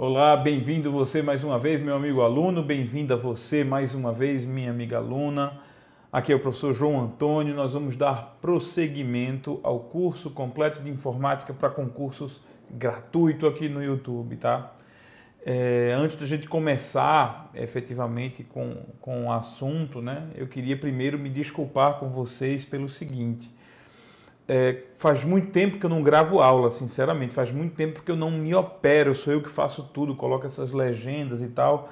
Olá, bem-vindo você mais uma vez, meu amigo aluno, bem-vinda você mais uma vez, minha amiga aluna. Aqui é o professor João Antônio, nós vamos dar prosseguimento ao curso completo de informática para concursos gratuito aqui no YouTube, tá? É, antes da gente começar efetivamente com, com o assunto, né, eu queria primeiro me desculpar com vocês pelo seguinte. É, faz muito tempo que eu não gravo aula, sinceramente. Faz muito tempo que eu não me opero. Sou eu que faço tudo, coloco essas legendas e tal.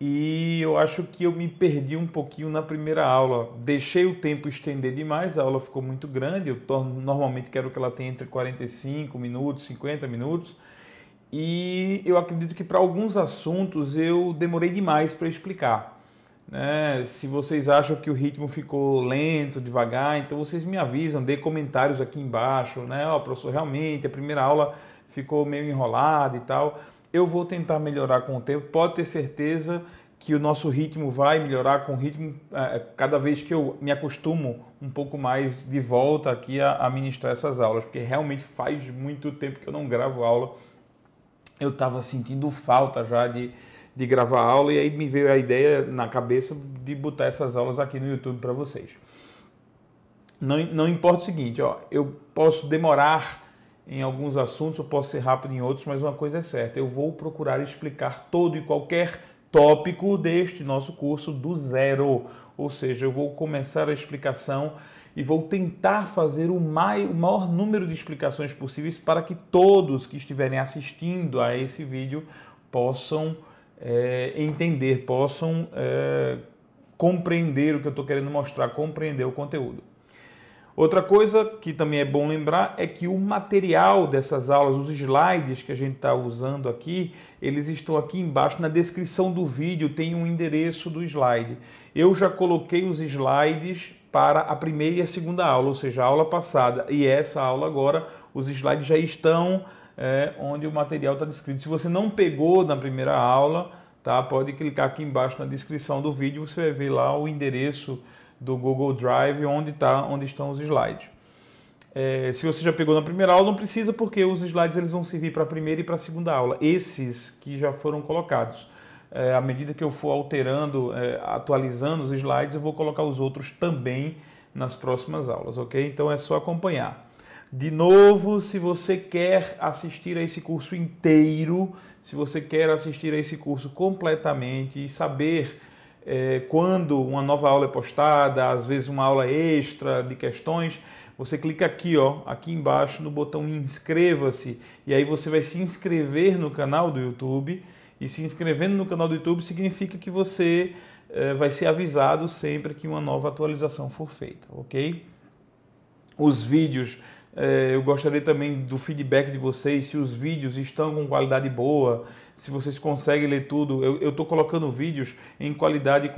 E eu acho que eu me perdi um pouquinho na primeira aula. Deixei o tempo estender demais, a aula ficou muito grande. Eu normalmente quero que ela tenha entre 45 minutos, 50 minutos. E eu acredito que para alguns assuntos eu demorei demais para explicar né? Se vocês acham que o ritmo ficou lento, devagar, então vocês me avisam, dê comentários aqui embaixo, né? Ó, oh, professor, realmente a primeira aula ficou meio enrolada e tal. Eu vou tentar melhorar com o tempo. Pode ter certeza que o nosso ritmo vai melhorar com o ritmo é, é, cada vez que eu me acostumo um pouco mais de volta aqui a, a ministrar essas aulas, porque realmente faz muito tempo que eu não gravo aula. Eu estava sentindo falta já de de gravar aula e aí me veio a ideia na cabeça de botar essas aulas aqui no YouTube para vocês. Não, não importa o seguinte, ó, eu posso demorar em alguns assuntos, eu posso ser rápido em outros, mas uma coisa é certa, eu vou procurar explicar todo e qualquer tópico deste nosso curso do zero. Ou seja, eu vou começar a explicação e vou tentar fazer o maior número de explicações possíveis para que todos que estiverem assistindo a esse vídeo possam é, entender, possam é, compreender o que eu estou querendo mostrar, compreender o conteúdo. Outra coisa que também é bom lembrar é que o material dessas aulas, os slides que a gente está usando aqui, eles estão aqui embaixo na descrição do vídeo, tem um endereço do slide. Eu já coloquei os slides para a primeira e a segunda aula, ou seja, a aula passada e essa aula agora, os slides já estão é, onde o material está descrito. Se você não pegou na primeira aula, tá? Pode clicar aqui embaixo na descrição do vídeo, você vai ver lá o endereço do Google Drive onde tá, onde estão os slides. É, se você já pegou na primeira aula, não precisa porque os slides eles vão servir para a primeira e para a segunda aula. Esses que já foram colocados. É, à medida que eu for alterando, é, atualizando os slides, eu vou colocar os outros também nas próximas aulas, ok? Então é só acompanhar. De novo, se você quer assistir a esse curso inteiro, se você quer assistir a esse curso completamente e saber é, quando uma nova aula é postada, às vezes uma aula extra de questões, você clica aqui, ó, aqui embaixo no botão inscreva-se e aí você vai se inscrever no canal do YouTube. E se inscrevendo no canal do YouTube significa que você eh, vai ser avisado sempre que uma nova atualização for feita, ok? Os vídeos é, eu gostaria também do feedback de vocês, se os vídeos estão com qualidade boa, se vocês conseguem ler tudo. Eu estou colocando vídeos em qualidade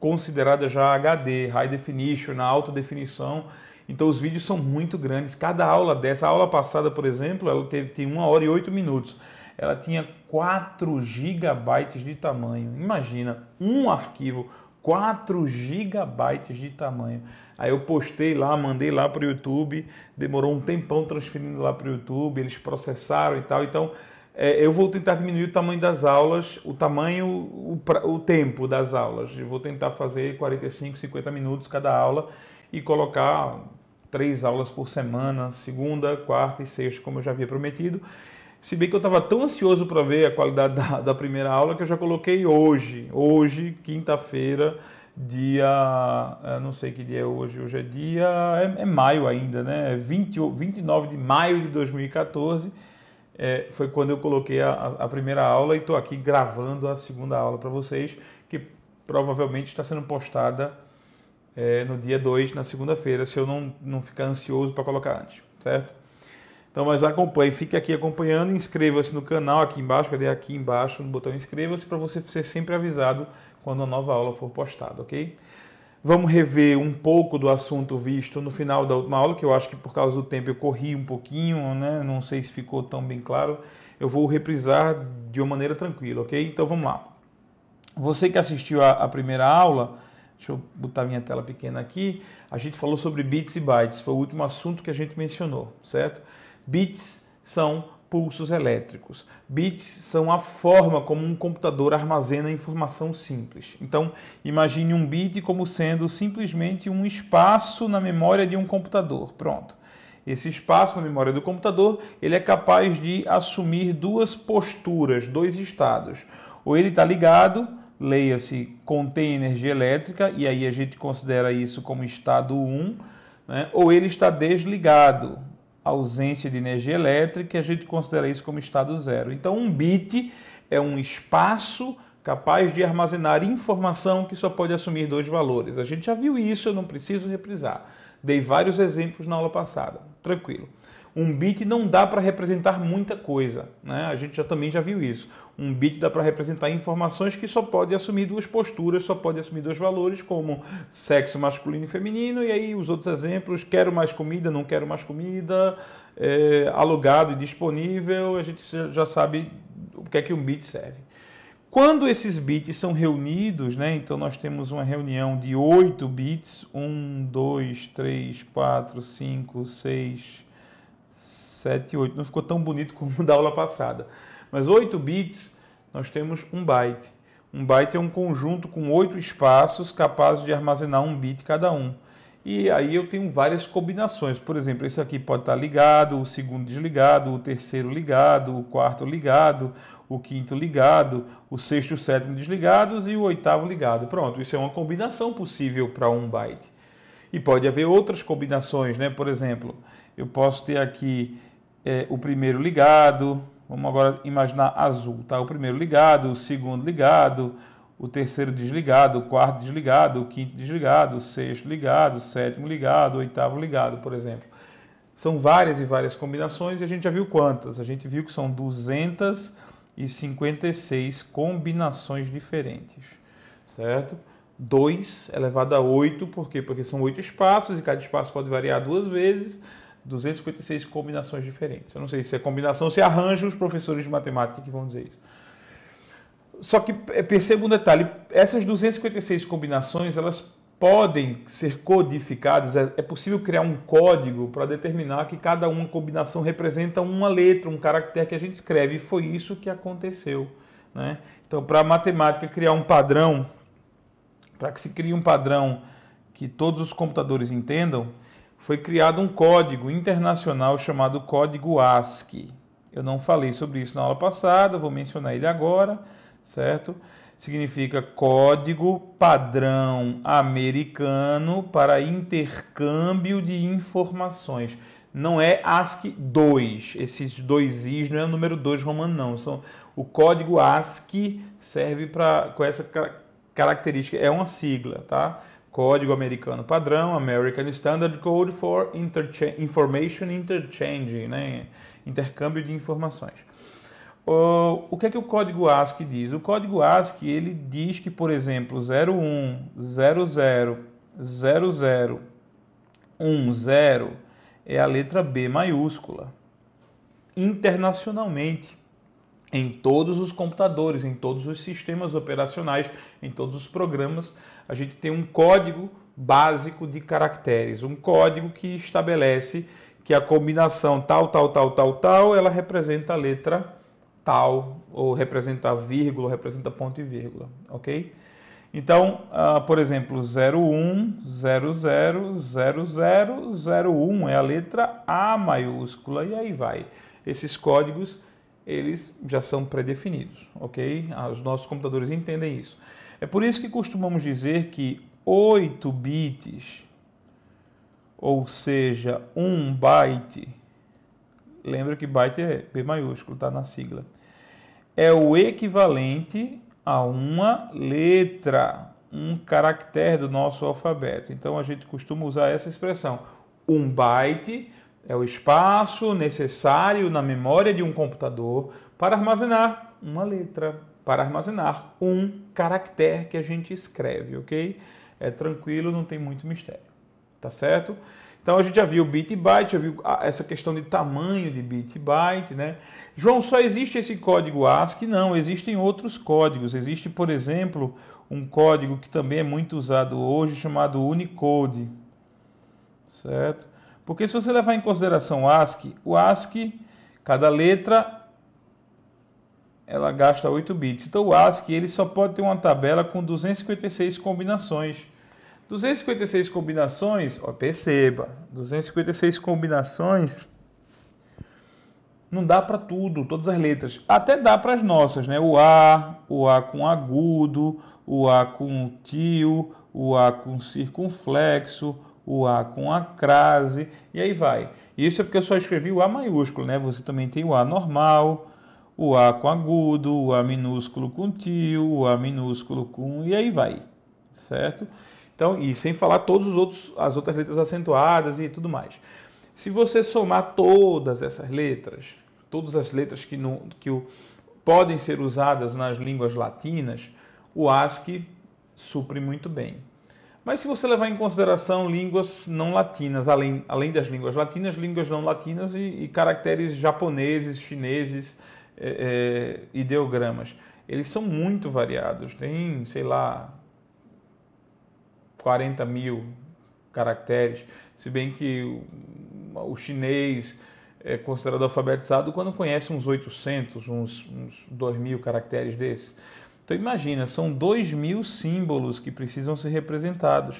considerada já HD, High Definition, na alta definição. Então os vídeos são muito grandes. Cada aula dessa, a aula passada, por exemplo, ela teve tem uma hora e oito minutos. Ela tinha 4 gigabytes de tamanho. Imagina um arquivo 4 gigabytes de tamanho. Aí eu postei lá, mandei lá para o YouTube, demorou um tempão transferindo lá para o YouTube, eles processaram e tal. Então, é, eu vou tentar diminuir o tamanho das aulas, o tamanho, o, o tempo das aulas. Eu vou tentar fazer 45, 50 minutos cada aula e colocar três aulas por semana, segunda, quarta e sexta, como eu já havia prometido. Se bem que eu estava tão ansioso para ver a qualidade da, da, primeira aula que eu já coloquei hoje. Hoje, quinta-feira, dia. Eh, não sei que dia é hoje. Hoje é dia. É, é maio ainda, né? É 20, 29 de maio de 2014. É, foi quando eu coloquei a, a primeira aula e estou aqui gravando a segunda aula para vocês, que provavelmente está sendo postada é, no dia 2, na segunda-feira, se eu não, não ficar ansioso para colocar antes, certo? Então, mas acompanhe, fique aqui acompanhando, inscreva-se no canal aqui embaixo, cadê aqui embaixo no botão inscreva-se para você ser sempre avisado quando a nova aula for postada, ok? Vamos rever um pouco do assunto visto no final da última aula, que eu acho que por causa do tempo eu corri um pouquinho, né? Não sei se ficou tão bem claro. Eu vou reprisar de uma maneira tranquila, ok? Então vamos lá. Você que assistiu à primeira aula, Deixa eu botar minha tela pequena aqui. A gente falou sobre bits e bytes, foi o último assunto que a gente mencionou, certo? Bits são pulsos elétricos. Bits são a forma como um computador armazena informação simples. Então, imagine um bit como sendo simplesmente um espaço na memória de um computador. Pronto. Esse espaço na memória do computador, ele é capaz de assumir duas posturas, dois estados. Ou ele está ligado, leia-se, contém energia elétrica, e aí a gente considera isso como estado 1, né? ou ele está desligado, ausência de energia elétrica, e a gente considera isso como estado zero. Então, um bit é um espaço capaz de armazenar informação que só pode assumir dois valores. A gente já viu isso, eu não preciso reprisar. Dei vários exemplos na aula passada. Tranquilo um bit não dá para representar muita coisa, né? A gente já também já viu isso. Um bit dá para representar informações que só pode assumir duas posturas, só pode assumir dois valores, como sexo masculino e feminino, e aí os outros exemplos, quero mais comida, não quero mais comida, é, alugado e disponível, a gente já sabe o que é que um bit serve. Quando esses bits são reunidos, né, então nós temos uma reunião de 8 bits, 1, 2, 3, 4, 5, 6, 7 e 8. Não ficou tão bonito como da aula passada. Mas 8 bits, nós temos um byte. um byte é um conjunto com 8 espaços capazes de armazenar um bit cada um. E aí eu tenho várias combinações. Por exemplo, esse aqui pode estar ligado, o segundo desligado, o terceiro ligado, o quarto ligado, o quinto ligado, o sexto e o sétimo desligados e o oitavo ligado. Pronto, isso é uma combinação possível para um byte. E pode haver outras combinações, né? Por exemplo, eu posso ter aqui é, o primeiro ligado. Vamos agora imaginar azul, tá? O primeiro ligado, o segundo ligado, o terceiro desligado, o quarto desligado, o quinto desligado, o sexto ligado, o sétimo ligado, o oitavo ligado, por exemplo. São várias e várias combinações e a gente já viu quantas. A gente viu que são 256 combinações diferentes, certo? 2 elevado a 8, por quê? Porque são 8 espaços e cada espaço pode variar duas vezes. 256 combinações diferentes. Eu não sei se é combinação, se é arranjo os professores de matemática que vão dizer isso. Só que é, perceba um detalhe, essas 256 combinações, elas podem ser codificadas, é, é possível criar um código para determinar que cada uma combinação representa uma letra, um caractere que a gente escreve, e foi isso que aconteceu. Né? Então, para a matemática criar um padrão, para que se crie um padrão que todos os computadores entendam, foi criado um código internacional chamado Código ASCII. Eu não falei sobre isso na aula passada, vou mencionar ele agora, certo? Significa Código Padrão Americano para Intercâmbio de Informações. Não é ASCII 2, esses dois Is não é o número 2 romano, não. São, o código ASCII serve para com essa característica, é uma sigla, tá? Código Americano Padrão, American Standard Code for Information Interchange, né? intercâmbio de informações. O, o que é que o código ASCII diz? O código ASCII ele diz que, por exemplo, 01, 00, 00, 10 é a letra B maiúscula internacionalmente em todos os computadores, em todos os sistemas operacionais, em todos os programas, a gente tem um código básico de caracteres, um código que estabelece que a combinação tal, tal, tal, tal, tal, ela representa a letra tal, ou representa a vírgula, representa ponto e vírgula, ok? Então, uh, por exemplo, 01, é a letra A maiúscula, e aí vai. Esses códigos eles já são predefinidos, ok? Ah, os nossos computadores entendem isso. É por isso que costumamos dizer que 8 bits, ou seja, 1 byte, lembra que byte é B maiúsculo, está na sigla, é o equivalente a uma letra, um caractere do nosso alfabeto. Então a gente costuma usar essa expressão. 1 byte é o espaço necessário na memória de um computador para armazenar uma letra, para armazenar um caractere que a gente escreve, ok? É tranquilo, não tem muito mistério, tá certo? Então a gente já viu bit e byte, já viu ah, essa questão de tamanho de bit e byte, né? João, só existe esse código ASCII? Não, existem outros códigos. Existe, por exemplo, um código que também é muito usado hoje chamado Unicode, certo? Porque se você levar em consideração o ASCII, o ASCII, cada letra ela gasta 8 bits. Então o ASCII ele só pode ter uma tabela com 256 combinações. 256 combinações, ó, perceba, 256 combinações não dá para tudo, todas as letras. Até dá para as nossas, né? O A, o A com agudo, o A com tio, o A com circunflexo, o A com a crase, e aí vai. Isso é porque eu só escrevi o A maiúsculo, né? Você também tem o A normal, o A com agudo, o A minúsculo com tio, o A minúsculo com. e aí vai, certo? Então, e sem falar todas as outras letras acentuadas e tudo mais. Se você somar todas essas letras, todas as letras que, no, que o, podem ser usadas nas línguas latinas, o ASCII supre muito bem. Mas se você levar em consideração línguas não latinas, além, além das línguas latinas, línguas não latinas e, e caracteres japoneses, chineses, é, é, ideogramas, eles são muito variados. Tem, sei lá, 40 mil caracteres. Se bem que o, o chinês é considerado alfabetizado quando conhece uns 800, uns, uns 2 mil caracteres desses. Então imagina, são dois mil símbolos que precisam ser representados.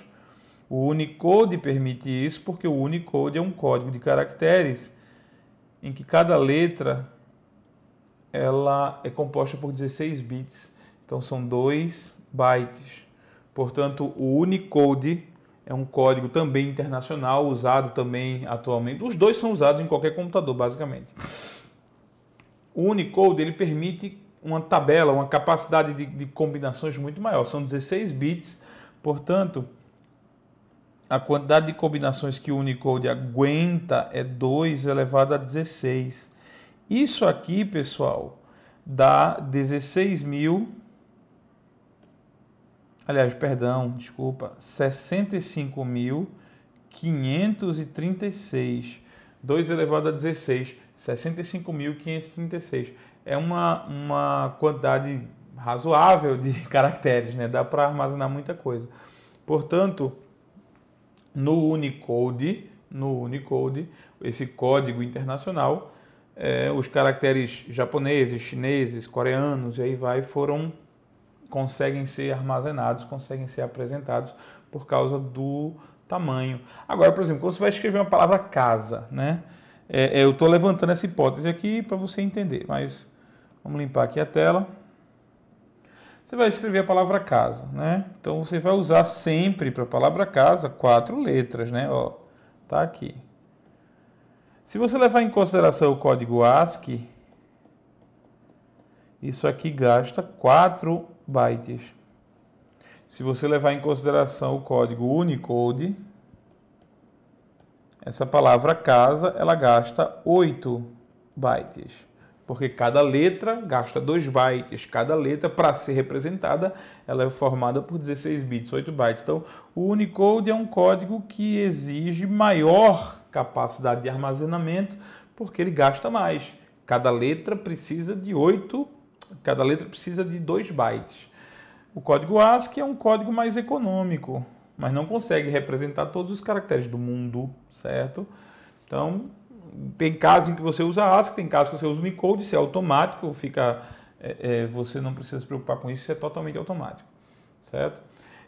O Unicode permite isso porque o Unicode é um código de caracteres em que cada letra ela é composta por 16 bits. Então são dois bytes. Portanto, o Unicode é um código também internacional, usado também atualmente. Os dois são usados em qualquer computador, basicamente. O Unicode ele permite uma tabela, uma capacidade de, de combinações muito maior. São 16 bits, portanto, a quantidade de combinações que o Unicode aguenta é 2 elevado a 16. Isso aqui, pessoal, dá 16 mil. Aliás, perdão, desculpa, 65.536. 2 elevado a 16, 65.536 é uma, uma quantidade razoável de caracteres, né? Dá para armazenar muita coisa. Portanto, no Unicode, no Unicode, esse código internacional, é, os caracteres japoneses, chineses, coreanos e aí vai foram conseguem ser armazenados, conseguem ser apresentados por causa do tamanho. Agora, por exemplo, quando você vai escrever uma palavra casa, né? É, é eu estou levantando essa hipótese aqui para você entender, mas Vamos limpar aqui a tela. Você vai escrever a palavra casa, né? Então você vai usar sempre para a palavra casa quatro letras, né? Ó, tá aqui. Se você levar em consideração o código ASCII, isso aqui gasta 4 bytes. Se você levar em consideração o código Unicode, essa palavra casa, ela gasta 8 bytes porque cada letra gasta 2 bytes, cada letra, para ser representada, ela é formada por 16 bits, 8 bytes. Então, o Unicode é um código que exige maior capacidade de armazenamento, porque ele gasta mais. Cada letra precisa de 8, cada letra precisa de 2 bytes. O código ASCII é um código mais econômico, mas não consegue representar todos os caracteres do mundo, certo? Então, tem casos em que você usa ASCII, tem casos que você usa Unicode, isso é automático, fica, é, é, você não precisa se preocupar com isso, isso é totalmente automático, certo?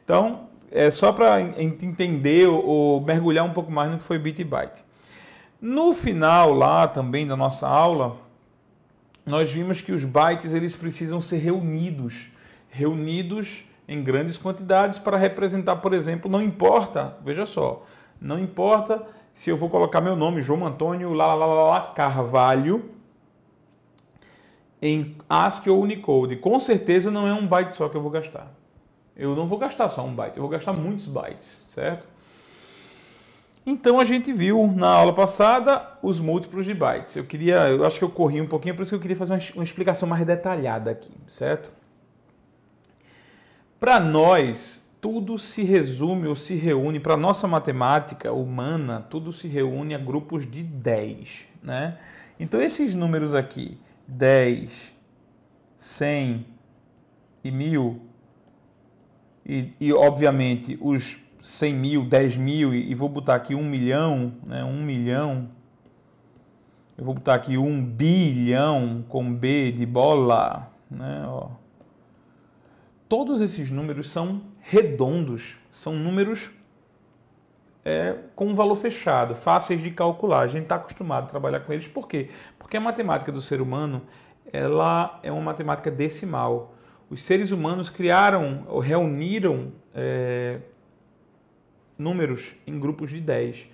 Então, é só para entender ou, ou, mergulhar um pouco mais no que foi bit e byte. No final lá também da nossa aula, nós vimos que os bytes eles precisam ser reunidos, reunidos em grandes quantidades para representar, por exemplo, não importa, veja só, não importa se eu vou colocar meu nome, João Antônio lá, lá, lá, lá, Carvalho, em ASCII ou Unicode, com certeza não é um byte só que eu vou gastar. Eu não vou gastar só um byte, eu vou gastar muitos bytes, certo? Então a gente viu na aula passada os múltiplos de bytes. Eu queria, eu acho que eu corri um pouquinho, por isso que eu queria fazer uma, uma explicação mais detalhada aqui, certo? Para nós, tudo se resume ou se reúne, para a nossa matemática humana, tudo se reúne a grupos de 10. Né? Então, esses números aqui, 10, 100 e 1000, e, e obviamente os 100 mil, 10 mil, e, e vou botar aqui 1 milhão, né? 1 milhão, eu vou botar aqui 1 bilhão com B de bola, né? Ó. Todos esses números são redondos são números é, com um valor fechado, fáceis de calcular. A gente está acostumado a trabalhar com eles. Por quê? Porque a matemática do ser humano ela é uma matemática decimal. Os seres humanos criaram ou reuniram é, números em grupos de 10.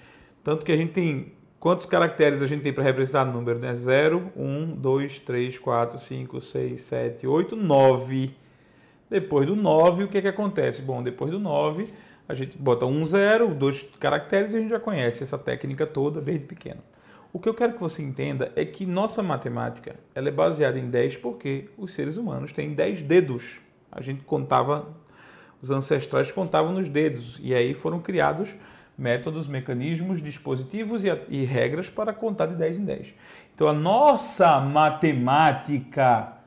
Tanto que a gente tem. Quantos caracteres a gente tem para representar número? 0, 1, 2, 3, 4, 5, 6, 7, 8, 9. Depois do 9, o que, é que acontece? Bom, depois do 9, a gente bota um zero, dois caracteres e a gente já conhece essa técnica toda desde pequeno. O que eu quero que você entenda é que nossa matemática ela é baseada em 10 porque os seres humanos têm 10 dedos. A gente contava, os ancestrais contavam nos dedos e aí foram criados métodos, mecanismos, dispositivos e, e regras para contar de 10 em 10. Então a nossa matemática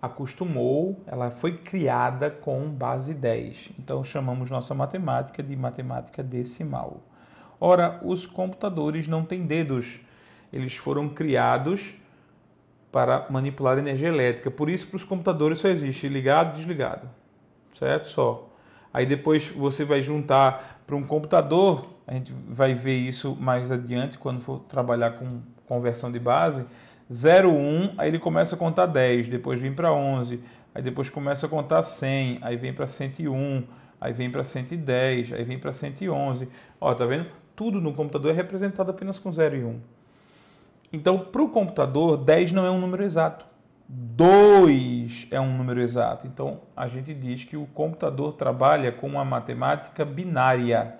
acostumou, ela foi criada com base 10. Então chamamos nossa matemática de matemática decimal. Ora, os computadores não têm dedos. Eles foram criados para manipular energia elétrica. Por isso, para os computadores só existe ligado, desligado, certo? Só. Aí depois você vai juntar para um computador, a gente vai ver isso mais adiante quando for trabalhar com conversão de base 01, aí ele começa a contar 10, depois vem para 11, aí depois começa a contar 100, aí vem para 101, aí vem para 110, aí vem para 111. Ó, tá vendo? Tudo no computador é representado apenas com 0 e 1. Então, para o computador, 10 não é um número exato. 2 é um número exato. Então, a gente diz que o computador trabalha com uma matemática binária.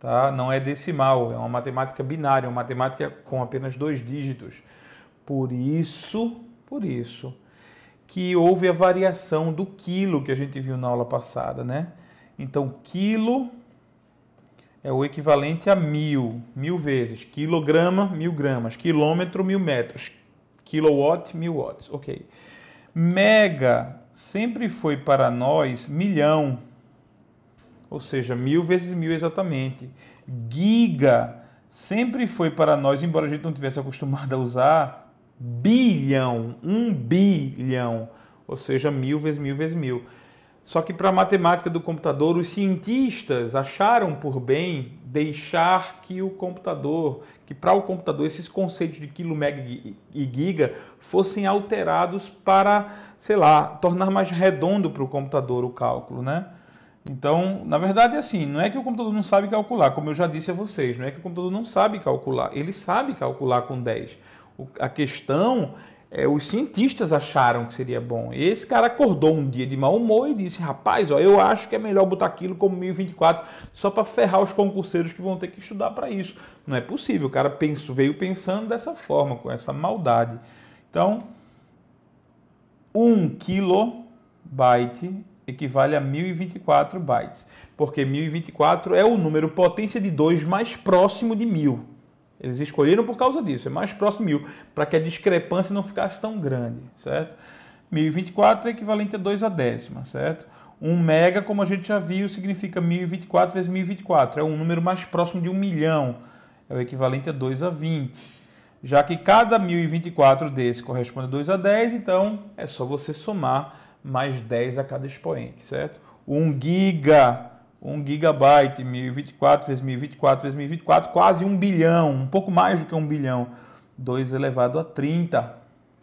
Tá? Não é decimal, é uma matemática binária, uma matemática com apenas dois dígitos. Por isso, por isso que houve a variação do quilo que a gente viu na aula passada, né? Então, quilo é o equivalente a mil, mil vezes. Quilograma, mil gramas. Quilômetro, mil metros. Kilowatt, mil watts. Ok. Mega sempre foi para nós milhão, ou seja, mil vezes mil exatamente. Giga sempre foi para nós, embora a gente não tivesse acostumado a usar, bilhão, um bilhão, ou seja, mil vezes mil vezes mil. Só que para a matemática do computador, os cientistas acharam por bem deixar que o computador, que para o computador esses conceitos de quilo, mega e giga fossem alterados para, sei lá, tornar mais redondo para o computador o cálculo, né? Então, na verdade é assim, não é que o computador não sabe calcular, como eu já disse a vocês, não é que o computador não sabe calcular, ele sabe calcular com 10 a questão é, os cientistas acharam que seria bom. E esse cara acordou um dia de mau humor e disse: Rapaz, ó, eu acho que é melhor botar aquilo como 1024 só para ferrar os concurseiros que vão ter que estudar para isso. Não é possível. O cara veio pensando dessa forma, com essa maldade. Então, 1 kilobyte equivale a 1024 bytes, porque 1024 é o número potência de 2 mais próximo de 1000. Eles escolheram por causa disso, é mais próximo de 1.000, para que a discrepância não ficasse tão grande, certo? 1.024 é equivalente a 2 a décima, certo? 1 mega, como a gente já viu, significa 1.024 vezes 1.024, é um número mais próximo de 1 milhão, é o equivalente a 2 a 20 já que cada 1024 desse corresponde a 2 a 10, então é só você somar mais 10 a cada expoente, certo? 1 giga 1 gigabyte, 1024 vezes 1024 vezes 1024, quase 1 bilhão, um pouco mais do que 1 bilhão, 2 elevado a 30,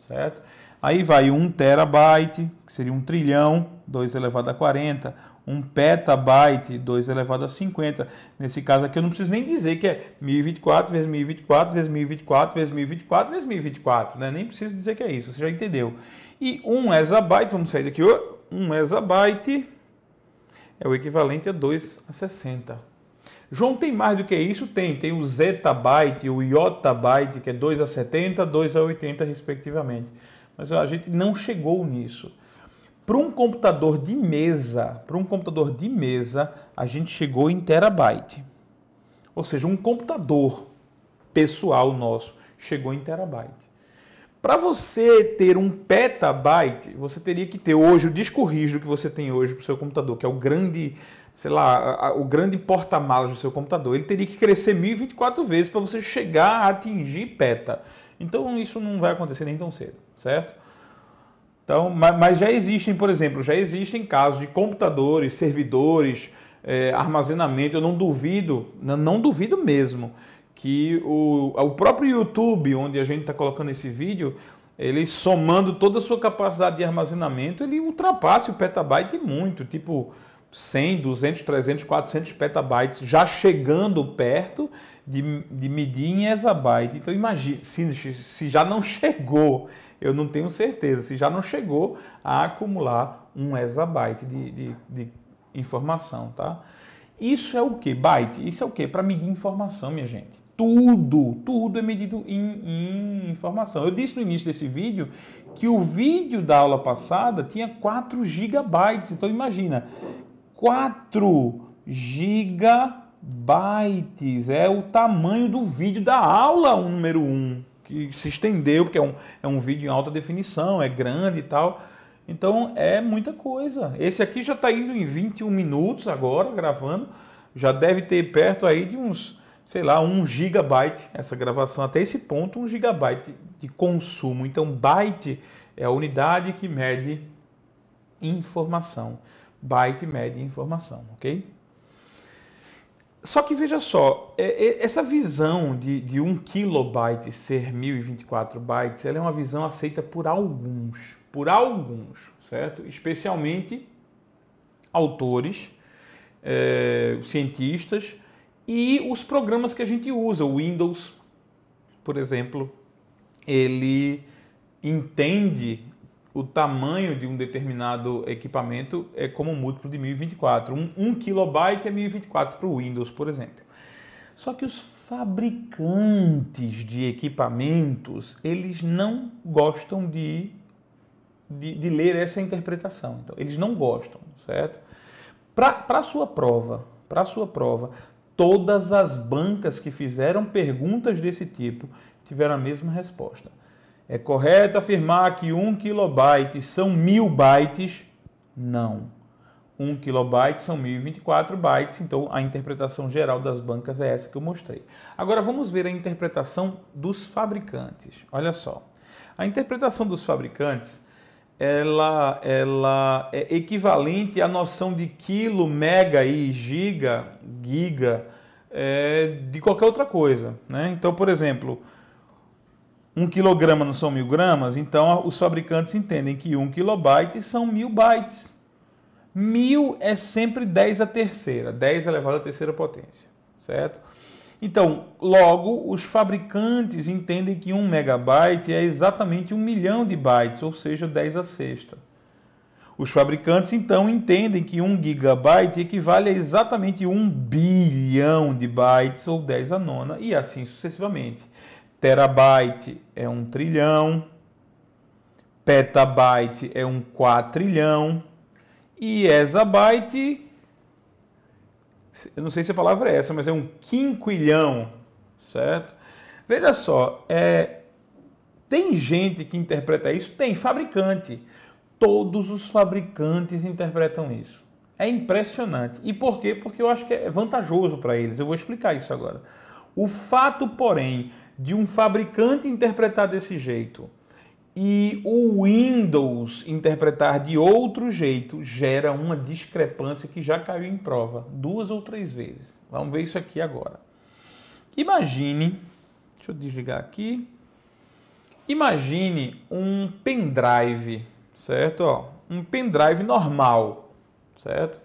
certo? Aí vai 1 terabyte, que seria 1 trilhão, 2 elevado a 40, 1 petabyte, 2 elevado a 50. Nesse caso aqui eu não preciso nem dizer que é 1024 vezes 1024 vezes 1024 vezes 1024 vezes 1024, né? Nem preciso dizer que é isso, você já entendeu. E 1 exabyte, vamos sair daqui, 1 exabyte é o equivalente a 2 a 60. João tem mais do que isso? Tem. Tem o zetabyte, o yottabyte, que é 2 a 70, 2 a 80, respectivamente. Mas a gente não chegou nisso. Para um computador de mesa, para um computador de mesa, a gente chegou em terabyte. Ou seja, um computador pessoal nosso chegou em terabyte. Para você ter um petabyte, você teria que ter hoje o disco rígido que você tem hoje para o seu computador, que é o grande, sei lá, o grande porta-malas do seu computador. Ele teria que crescer 1024 vezes para você chegar a atingir peta. Então isso não vai acontecer nem tão cedo, certo? Então, mas já existem, por exemplo, já existem casos de computadores, servidores, é, armazenamento. Eu não duvido, não duvido mesmo que o, o próprio YouTube, onde a gente está colocando esse vídeo, ele somando toda a sua capacidade de armazenamento, ele ultrapassa o petabyte muito, tipo 100, 200, 300, 400 petabytes, já chegando perto de, de medir em exabyte. Então imagine, se, se já não chegou, eu não tenho certeza, se já não chegou a acumular um exabyte de, de, de informação, tá? Isso é o que? Byte, isso é o que? Para medir informação, minha gente tudo, tudo é medido em, em, informação. Eu disse no início desse vídeo que o vídeo da aula passada tinha 4 gigabytes. Então imagina, 4 gigabytes é o tamanho do vídeo da aula número 1, que se estendeu, porque é um, é um vídeo em alta definição, é grande e tal. Então é muita coisa. Esse aqui já está indo em 21 minutos agora, gravando. Já deve ter perto aí de uns sei lá, 1 gigabyte essa gravação, até esse ponto, 1 gigabyte de consumo. Então, byte é a unidade que mede informação. Byte mede informação, ok? Só que veja só, é, é, essa visão de, de 1 kilobyte ser 1024 bytes, ela é uma visão aceita por alguns, por alguns, certo? Especialmente autores, eh, cientistas, e os programas que a gente usa. O Windows, por exemplo, ele entende o tamanho de um determinado equipamento é como um múltiplo de 1024. Um, um kilobyte é 1024 para o Windows, por exemplo. Só que os fabricantes de equipamentos, eles não gostam de, de, de ler essa interpretação. Então, eles não gostam, certo? Para a sua prova, para sua prova, todas as bancas que fizeram perguntas desse tipo tiveram a mesma resposta. É correto afirmar que 1 kilobyte são 1000 bytes? Não. 1 kilobyte são 1024 bytes, então a interpretação geral das bancas é essa que eu mostrei. Agora vamos ver a interpretação dos fabricantes. Olha só. A interpretação dos fabricantes ela, ela é equivalente à noção de quilo, mega e giga, giga, é, de qualquer outra coisa. Né? Então, por exemplo, um quilograma não são mil gramas, então os fabricantes entendem que um kilobyte são mil bytes. Mil é sempre 10 a terceira, 10 elevado à terceira potência, certo? Então, logo, os fabricantes entendem que um megabyte é exatamente um milhão de bytes, ou seja, 10 a sexta. Os fabricantes então entendem que um gigabyte equivale a exatamente um bilhão de bytes, ou 10 a nona, e assim sucessivamente. Terabyte é um trilhão, petabyte é um quatrilhão, e exabyte eu não sei se a palavra é essa, mas é um quinquilhão, certo? Veja só, é, tem gente que interpreta isso? Tem, fabricante. Todos os fabricantes interpretam isso. É impressionante. E por quê? Porque eu acho que é vantajoso para eles. Eu vou explicar isso agora. O fato, porém, de um fabricante interpretar desse jeito e o Windows interpretar de outro jeito gera uma discrepância que já caiu em prova duas ou três vezes. Vamos ver isso aqui agora. Imagine, deixa eu desligar aqui. Imagine um pendrive, certo? Ó, um pendrive normal, certo?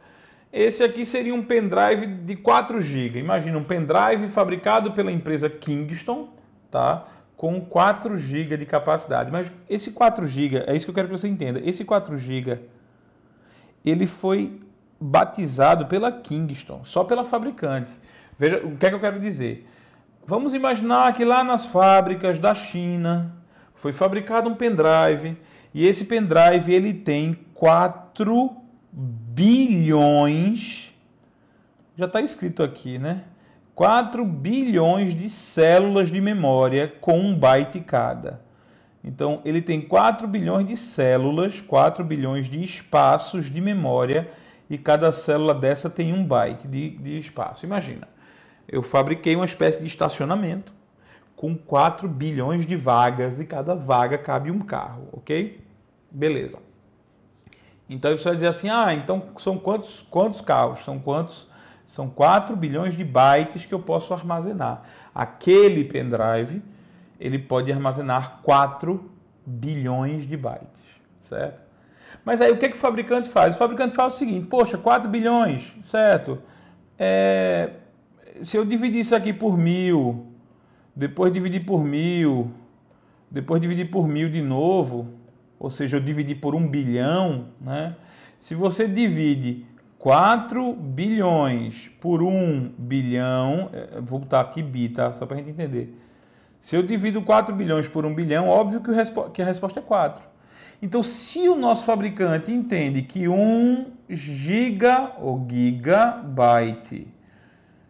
Esse aqui seria um pendrive de 4 GB. Imagina um pendrive fabricado pela empresa Kingston, tá? com 4 GB de capacidade. Mas esse 4 GB, é isso que eu quero que você entenda. Esse 4 GB ele foi batizado pela Kingston, só pela fabricante. Veja, o que é que eu quero dizer? Vamos imaginar que lá nas fábricas da China foi fabricado um pendrive e esse pendrive ele tem 4 bilhões. Já está escrito aqui, né? 4 bilhões de células de memória com um byte cada. Então, ele tem 4 bilhões de células, 4 bilhões de espaços de memória e cada célula dessa tem um byte de, de espaço. Imagina, eu fabriquei uma espécie de estacionamento com 4 bilhões de vagas e cada vaga cabe um carro, ok? Beleza. Então, você vai dizer assim, ah, então são quantos, quantos carros, são quantos são 4 bilhões de bytes que eu posso armazenar. Aquele pendrive, ele pode armazenar 4 bilhões de bytes, certo? Mas aí o que, é que o fabricante faz? O fabricante faz o seguinte, poxa, 4 bilhões, certo? É, se eu dividir isso aqui por mil, depois dividir por mil, depois dividir por mil de novo, ou seja, eu dividi por um bilhão, né? Se você divide 4 bilhões por 1 bilhão, eh, vou botar aqui bi, tá? Só para a gente entender. Se eu divido 4 bilhões por 1 bilhão, óbvio que, que a resposta é 4. Então, se o nosso fabricante entende que 1 giga ou gigabyte,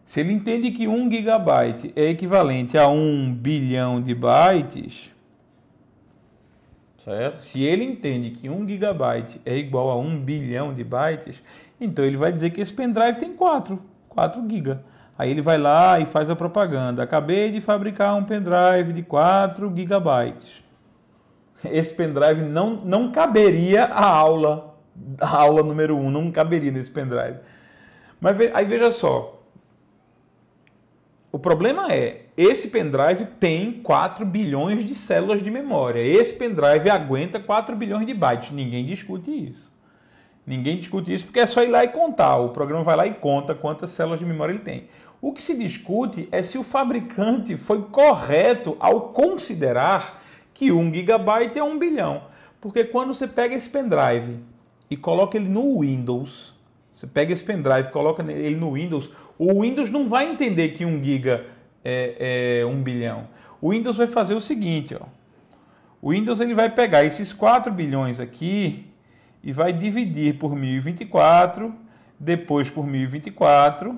se ele entende que 1 gigabyte é equivalente a 1 bilhão de bytes, Certo. Se ele entende que 1 gigabyte é igual a 1 bilhão de bytes, então ele vai dizer que esse pendrive tem 4, 4 GB. Aí ele vai lá e faz a propaganda. Acabei de fabricar um pendrive de 4 GB. Esse pendrive não, não caberia a aula, a aula número 1, não caberia nesse pendrive. Mas aí veja só. O problema é, esse pendrive tem 4 bilhões de células de memória. Esse pendrive aguenta 4 bilhões de bytes. Ninguém discute isso. Ninguém discute isso porque é só ir lá e contar. O programa vai lá e conta quantas células de memória ele tem. O que se discute é se o fabricante foi correto ao considerar que 1 GB é 1 bilhão. Porque quando você pega esse pendrive e coloca ele no Windows, você pega esse pendrive coloca ele no Windows, o Windows não vai entender que 1 GB é, é 1 bilhão. O Windows vai fazer o seguinte, ó. O Windows ele vai pegar esses 4 bilhões aqui e vai dividir por 1024, depois por 1024,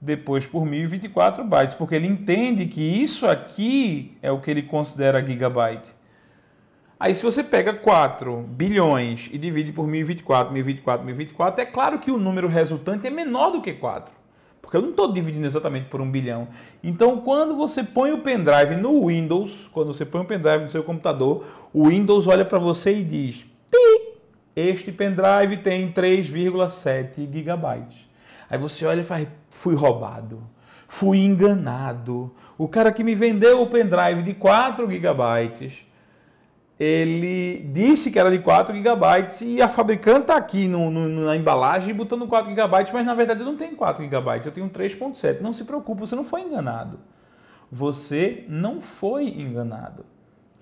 depois por 1024 bytes, porque ele entende que isso aqui é o que ele considera gigabyte. Aí se você pega 4 bilhões e divide por 1024, 1024, 1024, é claro que o número resultante é menor do que 4. Porque eu não estou dividindo exatamente por um bilhão. Então, quando você põe o pendrive no Windows, quando você põe o pendrive no seu computador, o Windows olha para você e diz: pic, este pendrive tem 3,7 gigabytes. Aí você olha e faz, fui roubado, fui enganado. O cara que me vendeu o pendrive de 4 gigabytes, ele disse que era de 4 gigabytes e a fabricante está aqui no, no, na embalagem botando 4 gigabytes, mas na verdade eu não tenho 4 gigabytes, eu tenho 3.7. Não se preocupe, você não foi enganado. Você não foi enganado,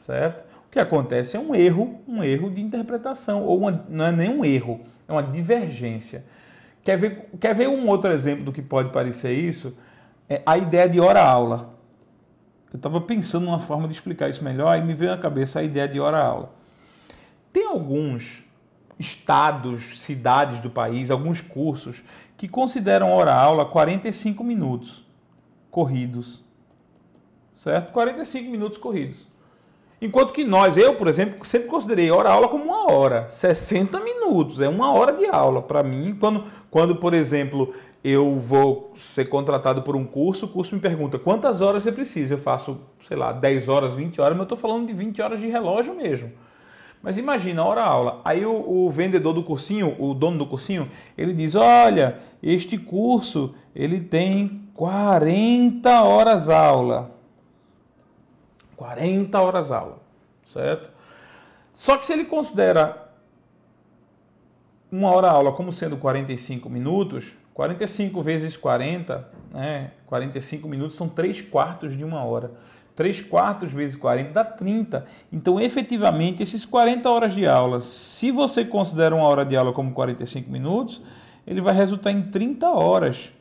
certo? que acontece é um erro, um erro de interpretação, ou uma, não é nenhum erro, é uma divergência. Quer ver, quer ver um outro exemplo do que pode parecer isso? É a ideia de hora-aula. Eu estava pensando numa forma de explicar isso melhor e me veio na cabeça a ideia de hora-aula. Tem alguns estados, cidades do país, alguns cursos que consideram hora-aula 45 minutos corridos. Certo? 45 minutos corridos. Enquanto que nós, eu, por exemplo, sempre considerei hora-aula como uma hora, 60 minutos, é uma hora de aula para mim. Quando, quando, por exemplo, eu vou ser contratado por um curso, o curso me pergunta quantas horas você precisa. Eu faço, sei lá, 10 horas, 20 horas, mas eu estou falando de 20 horas de relógio mesmo. Mas imagina, hora aula. Aí o, o, vendedor do cursinho, o dono do cursinho, ele diz: Olha, este curso ele tem 40 horas aula. 40 horas aula, certo? Só que se ele considera uma hora aula como sendo 45 minutos, 45 vezes 40, né? 45 minutos são 3 quartos de uma hora. 3 quartos vezes 40 dá 30. Então, efetivamente, esses 40 horas de aula, se você considera uma hora de aula como 45 minutos, ele vai resultar em 30 horas.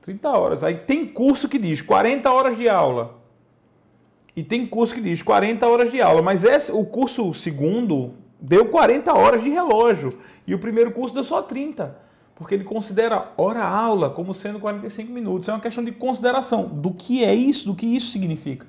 30 horas. Aí tem curso que diz 40 horas de aula. E tem curso que diz 40 horas de aula, mas esse, o curso segundo deu 40 horas de relógio e o primeiro curso deu só 30, porque ele considera hora-aula como sendo 45 minutos. É uma questão de consideração do que é isso, do que isso significa,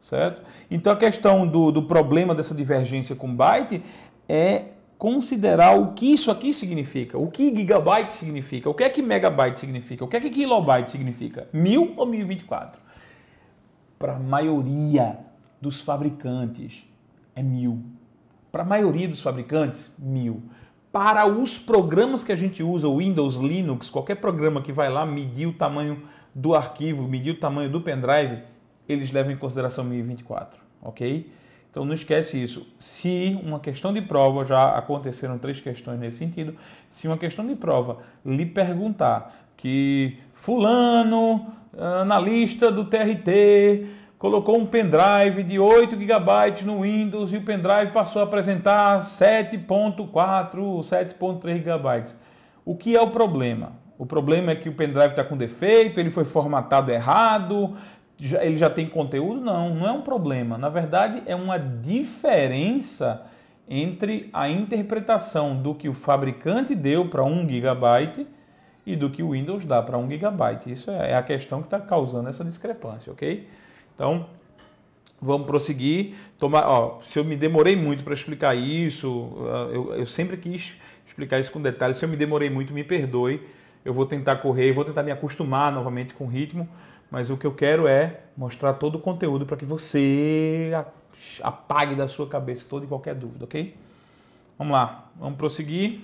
certo? Então a questão do, do problema dessa divergência com byte é considerar o que isso aqui significa, o que gigabyte significa, o que é que megabyte significa, o que é que kilobyte significa, mil ou 1024? para a maioria dos fabricantes é mil. Para a maioria dos fabricantes, mil. Para os programas que a gente usa, Windows, Linux, qualquer programa que vai lá medir o tamanho do arquivo, medir o tamanho do pendrive, eles levam em consideração 1024, ok? Então não esquece isso. Se uma questão de prova, já aconteceram três questões nesse sentido, se uma questão de prova lhe perguntar que fulano, analista do TRT, colocou um pendrive de 8 GB no Windows e o pendrive passou a apresentar 7.4, 7.3 GB. O que é o problema? O problema é que o pendrive está com defeito, ele foi formatado errado, ele já tem conteúdo? Não, não é um problema. Na verdade, é uma diferença entre a interpretação do que o fabricante deu para 1 GB e do que o Windows dá para 1 GB. Isso é, é a questão que está causando essa discrepância, ok? Então, vamos prosseguir. Tomar, ó, se eu me demorei muito para explicar isso, ah, eu, eu, sempre quis explicar isso com detalhes. Se eu me demorei muito, me perdoe. Eu vou tentar correr, vou tentar me acostumar novamente com o ritmo mas o que eu quero é mostrar todo o conteúdo para que você apague da sua cabeça toda e qualquer dúvida, ok? Vamos lá, vamos prosseguir.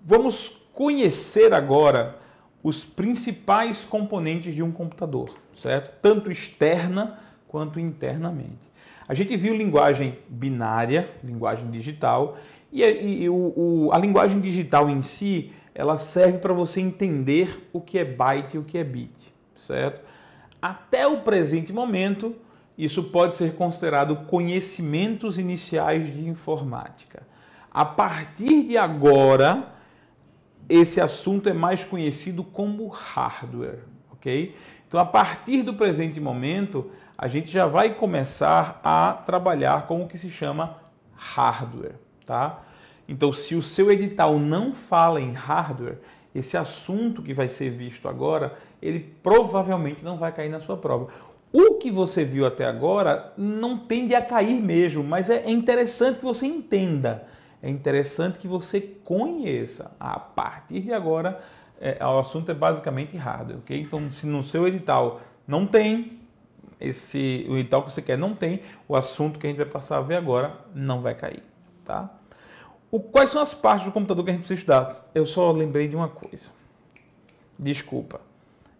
Vamos conhecer agora os principais componentes de um computador, certo? Tanto externa quanto internamente. A gente viu linguagem binária, linguagem digital, e, a, e o, o, a linguagem digital em si ela serve para você entender o que é byte e o que é bit, certo? Até o presente momento, isso pode ser considerado conhecimentos iniciais de informática. A partir de agora, esse assunto é mais conhecido como hardware, ok? Então, a partir do presente momento, a gente já vai começar a trabalhar com o que se chama hardware, tá? Então, se o seu edital não fala em hardware, esse assunto que vai ser visto agora, ele provavelmente não vai cair na sua prova. O que você viu até agora não tende a cair mesmo, mas é interessante que você entenda, é interessante que você conheça. A partir de agora, é, o assunto é basicamente hardware, ok? Então, se no seu edital não tem esse o edital que você quer não tem, o assunto que a gente vai passar a ver agora não vai cair, tá? O, quais são as partes do computador que a gente precisa estudar? Eu só lembrei de uma coisa. Desculpa.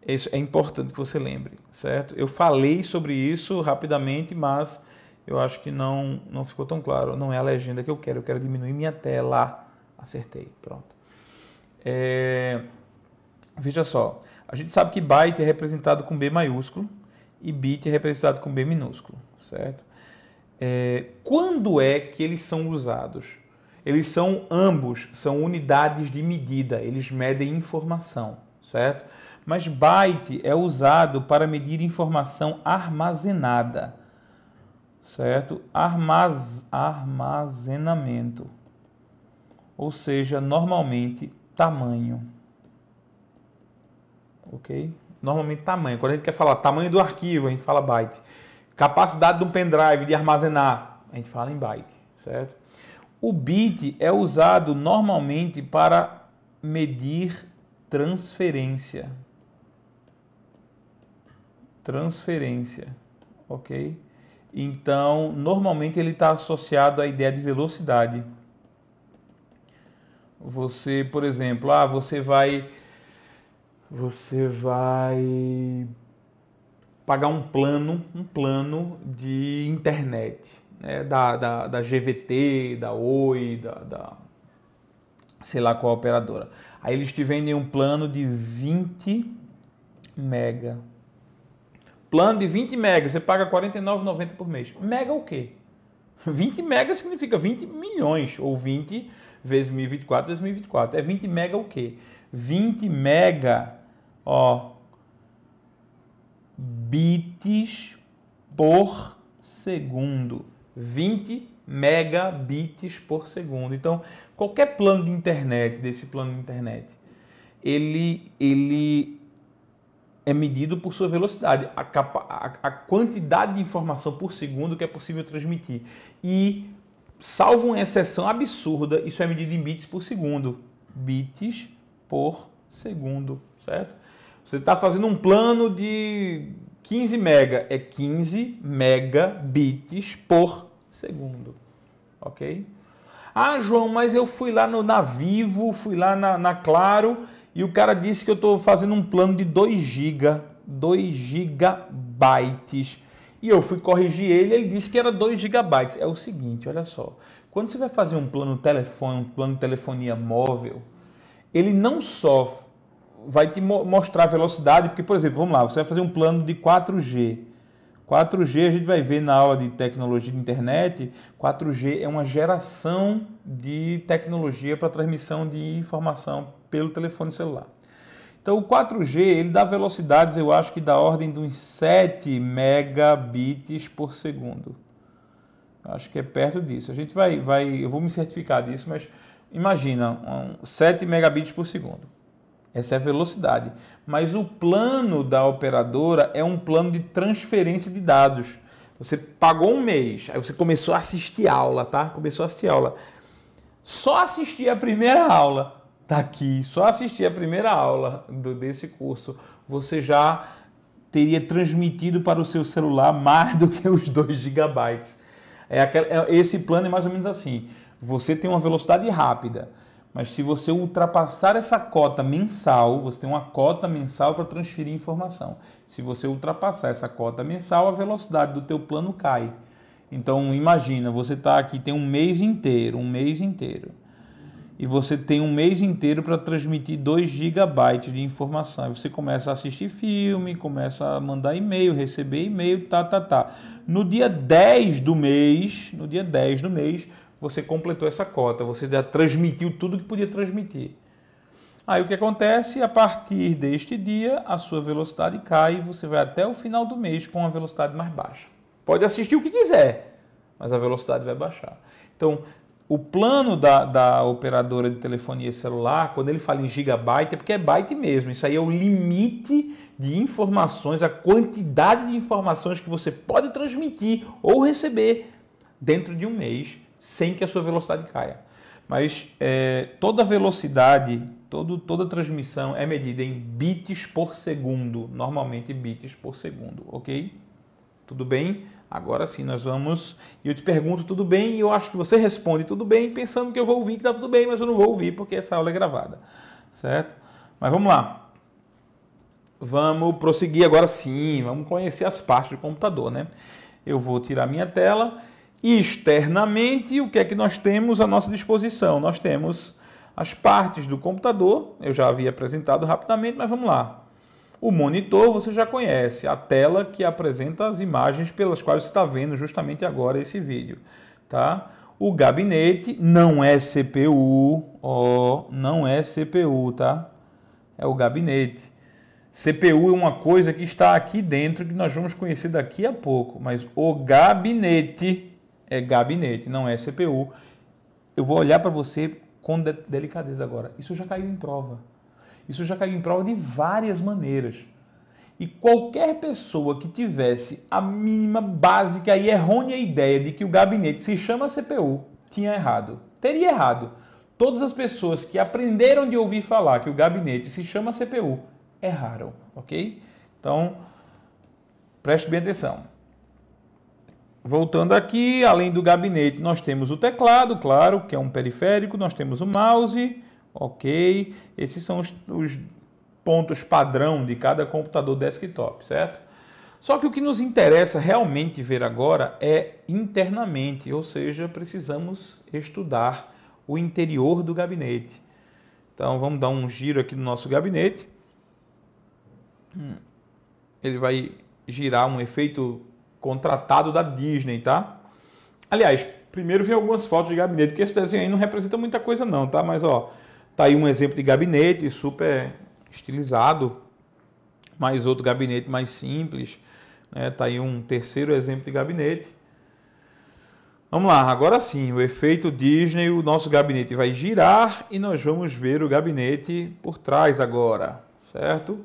Isso é importante que você lembre, certo? Eu falei sobre isso rapidamente, mas eu acho que não, não ficou tão claro. Não é a legenda que eu quero, eu quero diminuir minha tela. Acertei, pronto. É, veja só, a gente sabe que byte é representado com B maiúsculo e bit é representado com B minúsculo, certo? É, quando é que eles são usados? eles são ambos, são unidades de medida, eles medem informação, certo? Mas byte é usado para medir informação armazenada, certo? Armaz... Armazenamento, ou seja, normalmente tamanho, ok? Normalmente tamanho. Quando a gente quer falar tamanho do arquivo, a gente fala byte. Capacidade de um pendrive de armazenar, a gente fala em byte, certo? O bit é usado normalmente para medir transferência. Transferência, ok? Então, normalmente ele está associado à ideia de velocidade. Você, por exemplo, ah, você vai você vai pagar um plano, um plano de internet né, da, da, da GVT, da Oi, da, da sei lá qual operadora. Aí eles te vendem um plano de 20 mega. Plano de 20 mega, você paga R$ 49,90 por mês. Mega o quê? 20 mega significa 20 milhões, ou 20 vezes 1024 vezes 1024. É 20 mega o quê? 20 mega, ó, bits por segundo. 20 megabits por segundo. Então, qualquer plano de internet, desse plano de internet, ele, ele é medido por sua velocidade, a, capa, a, a quantidade de informação por segundo que é possível transmitir. E, salvo uma exceção absurda, isso é medido em bits por segundo. Bits por segundo, certo? Você está fazendo um plano de 15 mega é 15 megabits por segundo, ok? Ah, João, mas eu fui lá no, na Vivo, fui lá na, na Claro e o cara disse que eu estou fazendo um plano de 2 giga, 2 gigabytes. E eu fui corrigir ele, ele disse que era 2 gigabytes. É o seguinte, olha só. Quando você vai fazer um plano telefone, um plano de telefonia móvel, ele não só vai te mostrar a velocidade, porque, por exemplo, vamos lá, você vai fazer um plano de 4G. 4G a gente vai ver na aula de tecnologia de internet, 4G é uma geração de tecnologia para transmissão de informação pelo telefone celular. Então o 4G ele dá velocidades, eu acho que da ordem de uns 7 megabits por segundo. Acho que é perto disso. A gente vai, vai, eu vou me certificar disso, mas imagina, um, 7 megabits por segundo. Essa é a velocidade. Mas o plano da operadora é um plano de transferência de dados. Você pagou um mês, aí você começou a assistir aula, tá? Começou a assistir aula. Só assistir a primeira aula tá aqui? só assistir a primeira aula do, desse curso, você já teria transmitido para o seu celular mais do que os 2 gigabytes. É, é, esse plano é mais ou menos assim. Você tem uma velocidade rápida mas se você ultrapassar essa cota mensal, você tem uma cota mensal para transferir informação. Se você ultrapassar essa cota mensal, a velocidade do teu plano cai. Então imagina, você está aqui tem um mês inteiro, um mês inteiro, e você tem um mês inteiro para transmitir 2 gigabytes de informação. você começa a assistir filme, começa a mandar e-mail, receber e-mail, tá, tá, tá. No dia 10 do mês, no dia 10 do mês, você completou essa cota, você já transmitiu tudo que podia transmitir. Aí o que acontece? A partir deste dia, a sua velocidade cai e você vai até o final do mês com a velocidade mais baixa. Pode assistir o que quiser, mas a velocidade vai baixar. Então, o plano da, da operadora de telefonia celular, quando ele fala em gigabyte, é porque é byte mesmo. Isso aí é o limite de informações, a quantidade de informações que você pode transmitir ou receber dentro de um mês sem que a sua velocidade caia. Mas é, toda velocidade, todo, toda transmissão é medida em bits por segundo, normalmente bits por segundo, ok? Tudo bem? Agora sim nós vamos. E eu te pergunto tudo bem, e eu acho que você responde tudo bem, pensando que eu vou ouvir que está tudo bem, mas eu não vou ouvir porque essa aula é gravada, certo? Mas vamos lá. Vamos prosseguir agora sim, vamos conhecer as partes do computador, né? Eu vou tirar minha tela e externamente, o que é que nós temos à nossa disposição? Nós temos as partes do computador, eu já havia apresentado rapidamente, mas vamos lá. O monitor você já conhece, a tela que apresenta as imagens pelas quais você está vendo justamente agora esse vídeo. Tá? O gabinete não é CPU, ó, não é CPU, tá? É o gabinete. CPU é uma coisa que está aqui dentro que nós vamos conhecer daqui a pouco, mas o gabinete é gabinete, não é CPU. Eu vou olhar para você com de delicadeza agora. Isso já caiu em prova. Isso já caiu em prova de várias maneiras. E qualquer pessoa que tivesse a mínima básica e errônea ideia de que o gabinete se chama CPU tinha errado. Teria errado. Todas as pessoas que aprenderam de ouvir falar que o gabinete se chama CPU erraram, ok? Então, preste bem atenção. Voltando aqui, além do gabinete, nós temos o teclado, claro, que é um periférico, nós temos o mouse, ok. Esses são os, os pontos padrão de cada computador desktop, certo? Só que o que nos interessa realmente ver agora é internamente, ou seja, precisamos estudar o interior do gabinete. Então vamos dar um giro aqui no nosso gabinete. Hum. Ele vai girar um efeito contratado da Disney, tá? Aliás, primeiro vi algumas fotos de gabinete, porque esse desenho aí não representa muita coisa não, tá? Mas ó, tá aí um exemplo de gabinete super estilizado, mais outro gabinete mais simples, né? Tá aí um terceiro exemplo de gabinete. Vamos lá, agora sim, o efeito Disney, o nosso gabinete vai girar e nós vamos ver o gabinete por trás agora, certo?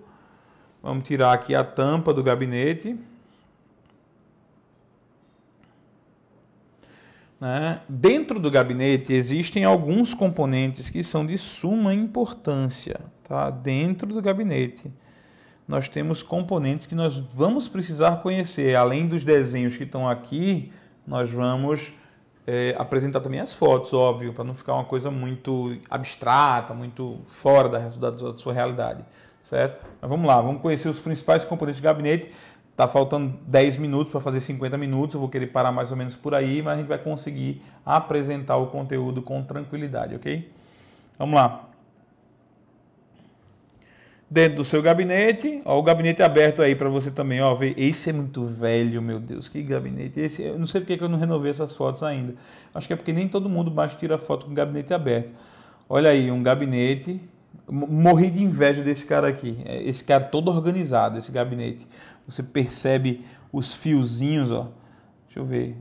Vamos tirar aqui a tampa do gabinete. Né? Dentro do gabinete existem alguns componentes que são de suma importância. Tá? Dentro do gabinete, nós temos componentes que nós vamos precisar conhecer. Além dos desenhos que estão aqui, nós vamos é, apresentar também as fotos, óbvio, para não ficar uma coisa muito abstrata, muito fora da, da, da sua realidade certo? Mas vamos lá, vamos conhecer os principais componentes do gabinete tá faltando 10 minutos para fazer 50 minutos, eu vou querer parar mais ou menos por aí, mas a gente vai conseguir apresentar o conteúdo com tranquilidade, ok? Vamos lá. Dentro do seu gabinete, ó, o gabinete aberto aí para você também, ó, ver. Esse é muito velho, meu Deus, que gabinete. Esse, eu não sei porque que eu não renovei essas fotos ainda. Acho que é porque nem todo mundo baixa tira foto com gabinete aberto. Olha aí, um gabinete morri de inveja desse cara aqui. É, esse cara todo organizado, esse gabinete. Você percebe os fiozinhos, ó. Deixa eu ver.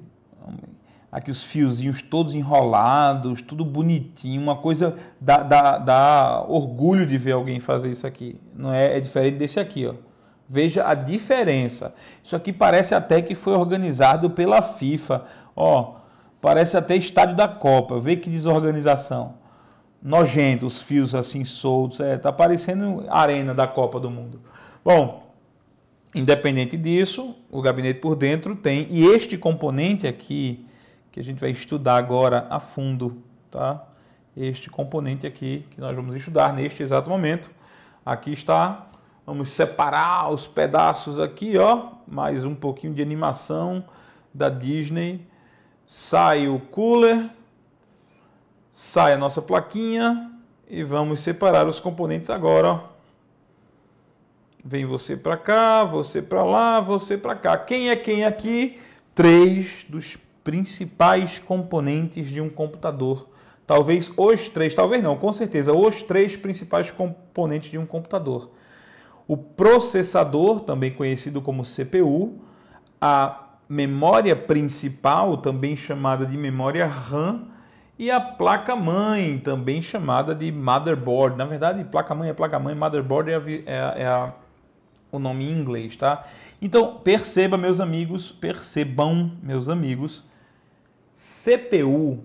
Aqui os fiozinhos todos enrolados, tudo bonitinho. Uma coisa dá, dá, dá orgulho de ver alguém fazer isso aqui. Não é, é diferente desse aqui, ó. Veja a diferença. Isso aqui parece até que foi organizado pela FIFA. Ó, parece até estádio da Copa. Vê que desorganização nojento, os fios assim soltos, é, tá parecendo arena da Copa do Mundo. Bom, independente disso, o gabinete por dentro tem, e este componente aqui, que a gente vai estudar agora a fundo, tá? Este componente aqui que nós vamos estudar neste exato momento. Aqui está, vamos separar os pedaços aqui, ó, mais um pouquinho de animação da Disney. Sai o cooler, Sai a nossa plaquinha e vamos separar os componentes agora. Vem você para cá, você para lá, você para cá. Quem é quem aqui? Três dos principais componentes de um computador. Talvez os três, talvez não, com certeza, os três principais componentes de um computador. O processador, também conhecido como CPU, a memória principal, também chamada de memória RAM, e a placa-mãe, também chamada de motherboard. Na verdade, placa-mãe é placa-mãe, motherboard é, a, é, é a, o nome em inglês, tá? Então, perceba, meus amigos, percebam, meus amigos, CPU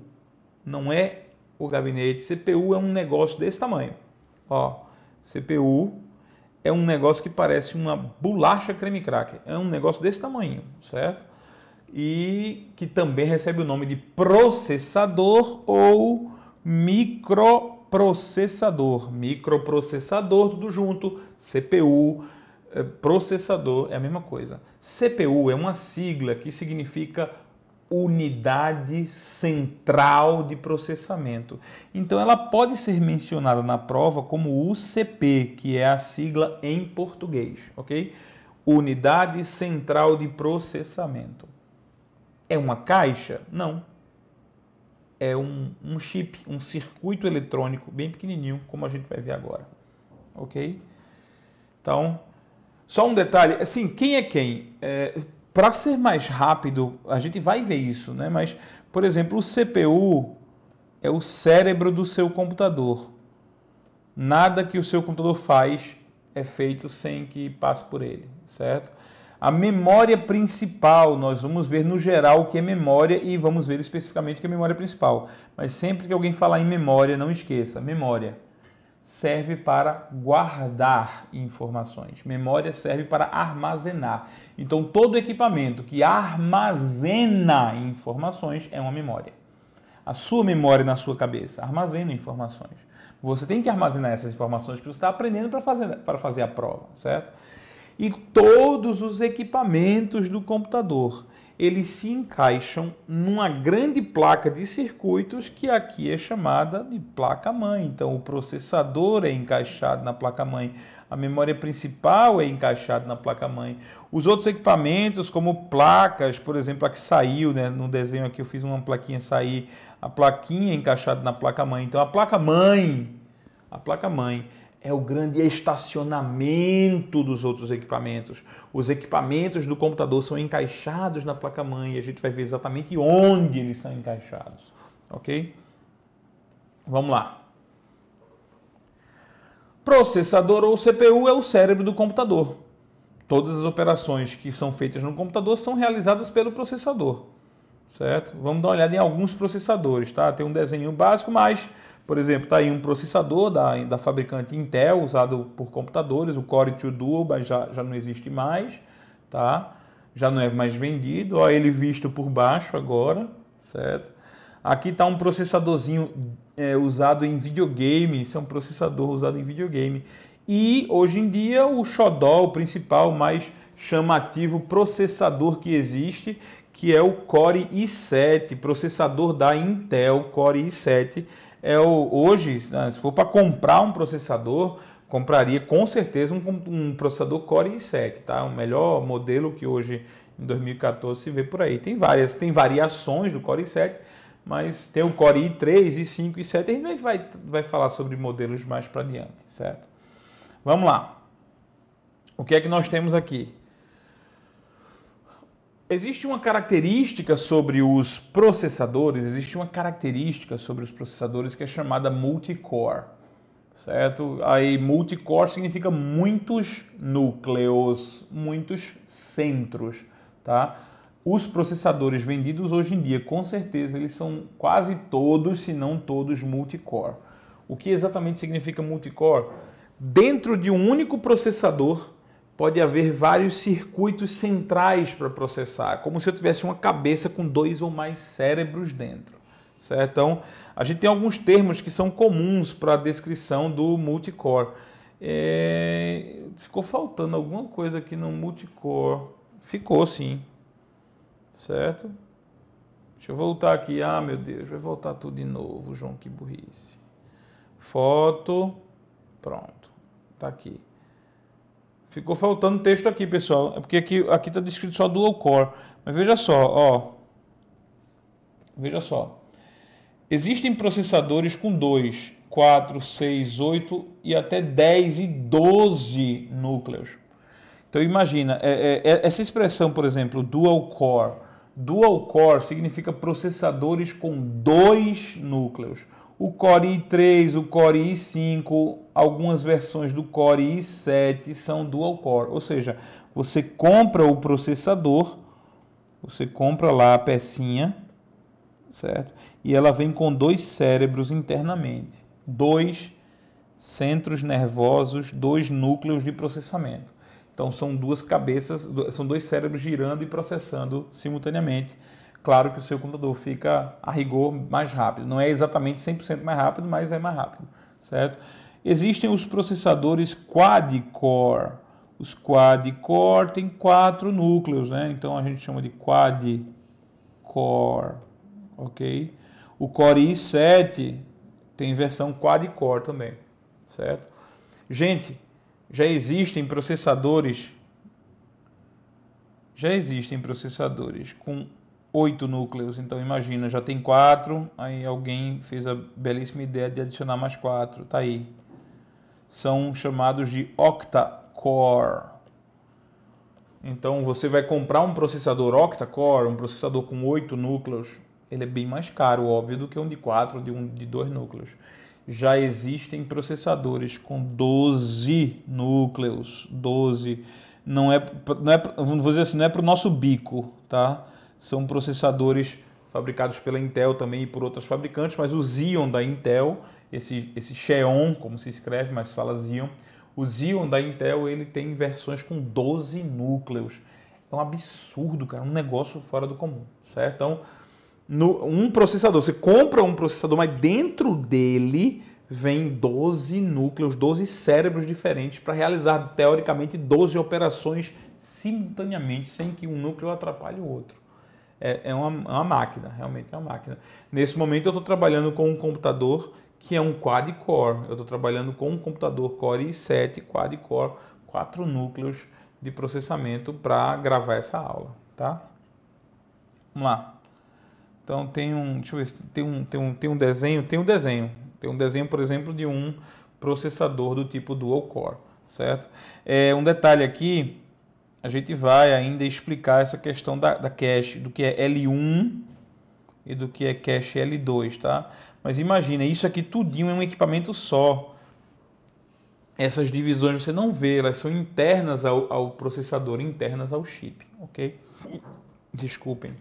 não é o gabinete, CPU é um negócio desse tamanho. Ó, CPU é um negócio que parece uma bolacha creme cracker, é um negócio desse tamanho, certo? e que também recebe o nome de processador ou microprocessador. Microprocessador, tudo junto, CPU, eh, processador é a mesma coisa. CPU é uma sigla que significa unidade central de processamento. Então ela pode ser mencionada na prova como UCP, que é a sigla em português, OK? Unidade Central de Processamento. É uma caixa? Não. É um, um chip, um circuito eletrônico bem pequenininho, como a gente vai ver agora. Ok? Então, só um detalhe, assim, quem é quem? É, Para ser mais rápido, a gente vai ver isso, né? Mas, por exemplo, o CPU é o cérebro do seu computador. Nada que o seu computador faz é feito sem que passe por ele, certo? A memória principal, nós vamos ver no geral o que é memória e vamos ver especificamente o que é memória principal. Mas sempre que alguém falar em memória, não esqueça, memória serve para guardar informações. Memória serve para armazenar. Então, todo equipamento que armazena informações é uma memória. A sua memória na sua cabeça armazena informações. Você tem que armazenar essas informações que você está aprendendo para fazer, para fazer a prova, certo? e todos os equipamentos do computador. Eles se encaixam numa grande placa de circuitos que aqui é chamada de placa-mãe. Então, o processador é encaixado na placa-mãe, a memória principal é encaixada na placa-mãe. Os outros equipamentos, como placas, por exemplo, a que saiu né, no desenho aqui, eu fiz uma plaquinha sair, a plaquinha é encaixada na placa-mãe. Então, a placa-mãe, a placa-mãe é o grande estacionamento dos outros equipamentos. Os equipamentos do computador são encaixados na placa-mãe e a gente vai ver exatamente onde eles são encaixados, ok? Vamos lá. Processador ou CPU é o cérebro do computador. Todas as operações que são feitas no computador são realizadas pelo processador, certo? Vamos dar uma olhada em alguns processadores, tá? Tem um desenho básico, mas por exemplo, está aí um processador da, da fabricante Intel, usado por computadores, o Core 2 Duo já, já não existe mais, tá? já não é mais vendido, Olha ele visto por baixo agora, certo? Aqui está um processadorzinho é, usado em videogame, isso é um processador usado em videogame. E hoje em dia o xodó, o principal, mais chamativo processador que existe, que é o Core i7, processador da Intel Core i7, é o, hoje, né, se for para comprar um processador, compraria com certeza um, um, processador Core i7, tá? O melhor modelo que hoje em 2014 se vê por aí. Tem várias, tem variações do Core i7, mas tem o Core i3, i5 e 7. A gente vai, vai, vai falar sobre modelos mais para diante, certo? Vamos lá. O que é que nós temos aqui? Existe uma característica sobre os processadores, existe uma característica sobre os processadores que é chamada multicore, certo? Aí multicore significa muitos núcleos, muitos centros, tá? Os processadores vendidos hoje em dia, com certeza, eles são quase todos, se não todos, multicore. O que exatamente significa multicore? Dentro de um único processador, pode haver vários circuitos centrais para processar, como se eu tivesse uma cabeça com dois ou mais cérebros dentro. Certo? Então, a gente tem alguns termos que são comuns para a descrição do multicore. É... Ficou faltando alguma coisa aqui no multicore. Ficou sim. Certo? Deixa eu voltar aqui. Ah, meu Deus, vai voltar tudo de novo, João, que burrice. Foto. Pronto. está aqui. Ficou faltando texto aqui, pessoal. É porque aqui aqui está descrito só dual core. Mas veja só, ó. Veja só. Existem processadores com 2, 4, 6, 8 e até 10 e 12 núcleos. Então imagina, é, é, é, essa expressão, por exemplo, dual core. Dual core significa processadores com dois núcleos o Core i3, o Core i5, algumas versões do Core i7 são dual core, ou seja, você compra o processador, você compra lá a pecinha, certo? E ela vem com dois cérebros internamente, dois centros nervosos, dois núcleos de processamento. Então são duas cabeças, são dois cérebros girando e processando simultaneamente Claro que o seu computador fica a rigor mais rápido. Não é exatamente 100% mais rápido, mas é mais rápido, certo? Existem os processadores quad-core. Os quad-core têm quatro núcleos, né? Então a gente chama de quad-core, ok? O Core i7 tem versão quad-core também, certo? Gente, já existem processadores já existem processadores com oito núcleos. Então imagina, já tem quatro, aí alguém fez a belíssima ideia de adicionar mais quatro, tá aí. São chamados de octa-core. Então você vai comprar um processador octa-core, um processador com oito núcleos, ele é bem mais caro, óbvio, do que um de quatro, de um de dois núcleos. Já existem processadores com 12 núcleos, 12. Não é, não é, vou dizer assim, não é para o nosso bico, tá? são processadores fabricados pela Intel também e por outras fabricantes, mas o Xeon da Intel, esse, esse Xeon, como se escreve, mas fala Xeon, o Xeon da Intel ele tem versões com 12 núcleos. É um absurdo, cara, um negócio fora do comum, certo? Então, no, um processador, você compra um processador, mas dentro dele vem 12 núcleos, 12 cérebros diferentes para realizar teoricamente 12 operações simultaneamente, sem que um núcleo atrapalhe o outro é, é uma, é uma, máquina, realmente é uma máquina. Nesse momento eu estou trabalhando com um computador que é um quad-core. Eu estou trabalhando com um computador Core i7 quad-core, quatro núcleos de processamento para gravar essa aula, tá? Vamos lá. Então tem um, deixa eu ver, tem um, tem um, tem um desenho, tem um desenho, tem um desenho, por exemplo, de um processador do tipo dual core, certo? É um detalhe aqui a gente vai ainda explicar essa questão da, da cache, do que é L1 e do que é cache L2, tá? Mas imagina, isso aqui tudinho é um equipamento só. Essas divisões você não vê, elas são internas ao, ao processador, internas ao chip, ok? Desculpem.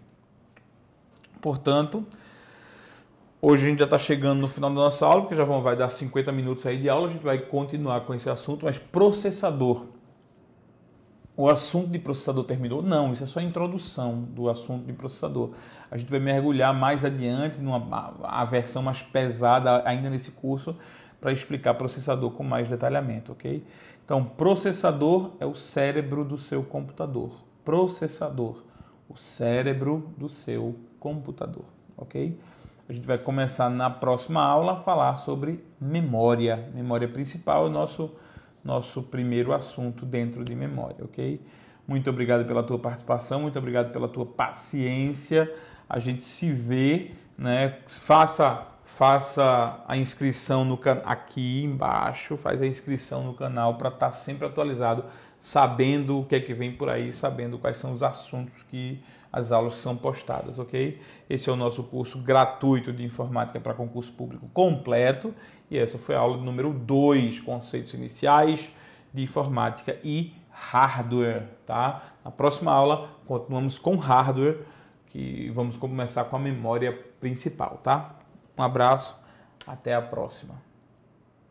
Portanto, Hoje a gente já está chegando no final da nossa aula, porque já vão, vai dar 50 minutos aí de aula, a gente vai continuar com esse assunto, mas processador o assunto de processador terminou? Não, isso é só a introdução do assunto de processador. A gente vai mergulhar mais adiante numa a versão mais pesada ainda nesse curso para explicar processador com mais detalhamento, ok? Então, processador é o cérebro do seu computador. Processador, o cérebro do seu computador, ok? A gente vai começar na próxima aula a falar sobre memória. Memória principal é o nosso nosso primeiro assunto dentro de memória, ok? Muito obrigado pela tua participação, muito obrigado pela tua paciência. A gente se vê, né? Faça faça a inscrição no can... aqui embaixo, faz a inscrição no canal para estar tá sempre atualizado, sabendo o que é que vem por aí, sabendo quais são os assuntos que as aulas que são postadas, ok? Esse é o nosso curso gratuito de informática para concurso público completo e essa foi a aula número 2, conceitos iniciais de informática e hardware, tá? Na próxima aula continuamos com hardware, que vamos começar com a memória principal, tá? Um abraço, até a próxima.